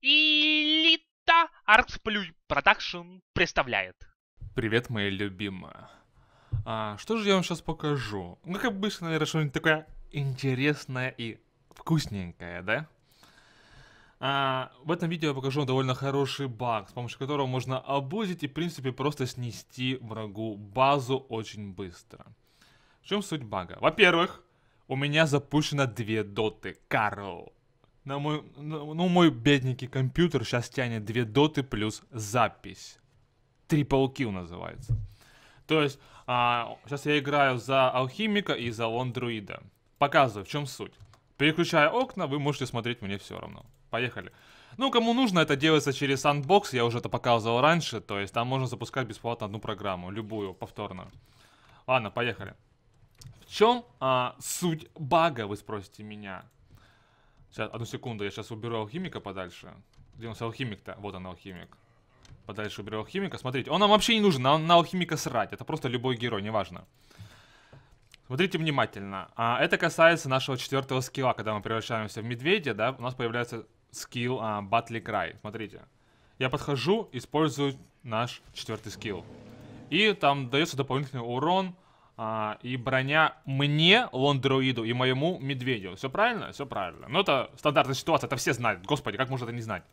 Элита Артсплюй Продакшн представляет. Привет, мои любимые. А, что же я вам сейчас покажу? Ну, как обычно, наверное, что-нибудь такое интересное и вкусненькое, да? А, в этом видео я покажу довольно хороший баг, с помощью которого можно обузить и, в принципе, просто снести врагу базу очень быстро. В чем суть бага? Во-первых, у меня запущено две доты, Карл. На мой, ну, мой бедненький компьютер сейчас тянет две доты плюс запись. Triple Kill называется. То есть, а, сейчас я играю за Алхимика и за Лондруида. Показываю, в чем суть. Переключая окна, вы можете смотреть мне все равно. Поехали. Ну, кому нужно, это делается через Sandbox, я уже это показывал раньше, то есть там можно запускать бесплатно одну программу, любую, повторную. Ладно, поехали. В чем а, суть бага, вы спросите меня? Сейчас, одну секунду, я сейчас уберу алхимика подальше. Где у нас алхимик-то? Вот он, алхимик. Подальше уберу алхимика. Смотрите, он нам вообще не нужен, нам на алхимика срать. Это просто любой герой, неважно. Смотрите внимательно. А, это касается нашего четвертого скилла, когда мы превращаемся в медведя, да, у нас появляется скилл а, Батли Край. Смотрите. Я подхожу, использую наш четвертый скилл. И там дается дополнительный урон а, и броня мне, лондроиду, и моему медведю. Все правильно? Все правильно. Ну это стандартная ситуация, это все знают. Господи, как можно это не знать?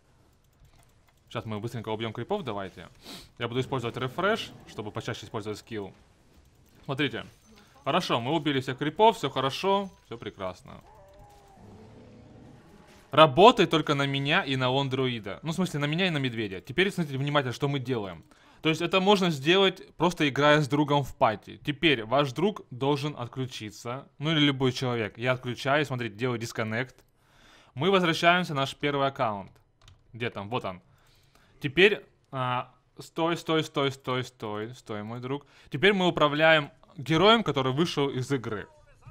Сейчас мы быстренько убьем крипов, давайте. Я буду использовать рефреш, чтобы почаще использовать скилл. Смотрите. Хорошо, мы убили всех крипов, все хорошо, все прекрасно. Работает только на меня и на лондроида. Ну, в смысле, на меня и на медведя. Теперь смотрите внимательно, что мы делаем. То есть это можно сделать, просто играя с другом в пати. Теперь ваш друг должен отключиться, ну или любой человек. Я отключаюсь, смотрите, делаю дисконнект. Мы возвращаемся на наш первый аккаунт. Где там? Вот он. Теперь... А, стой, стой, стой, стой, стой, стой, мой друг. Теперь мы управляем героем, который вышел из игры.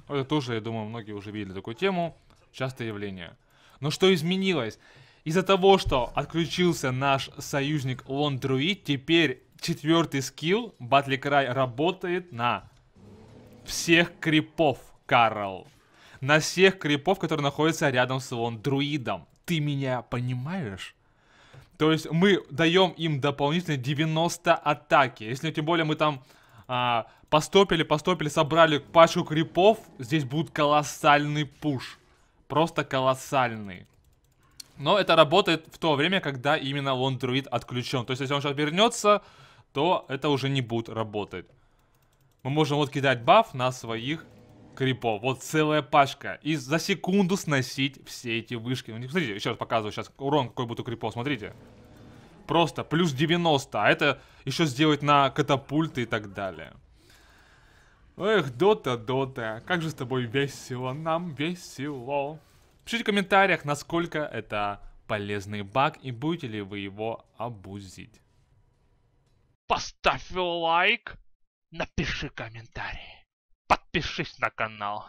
Это тоже, я думаю, многие уже видели такую тему. Частое явление. Но что изменилось? Из-за того, что отключился наш союзник Лон теперь четвертый скилл Батли Край работает на всех крипов, Карл. На всех крипов, которые находятся рядом с Лондруидом. Ты меня понимаешь? То есть мы даем им дополнительно 90 атаки. Если тем более мы там а, постопили, постопили, собрали пачку крипов, здесь будет колоссальный пуш. Просто колоссальный. Но это работает в то время, когда именно лондруид отключен. То есть, если он сейчас вернется, то это уже не будет работать. Мы можем вот кидать баф на своих крипов. Вот целая пачка. И за секунду сносить все эти вышки. Ну, смотрите, еще раз показываю сейчас урон, какой будет у крипов. Смотрите. Просто плюс 90. А это еще сделать на катапульты и так далее. Эх, Дота, Дота, как же с тобой весело, нам весело. Пишите в комментариях, насколько это полезный баг и будете ли вы его обузить. Поставь лайк, напиши комментарий, подпишись на канал.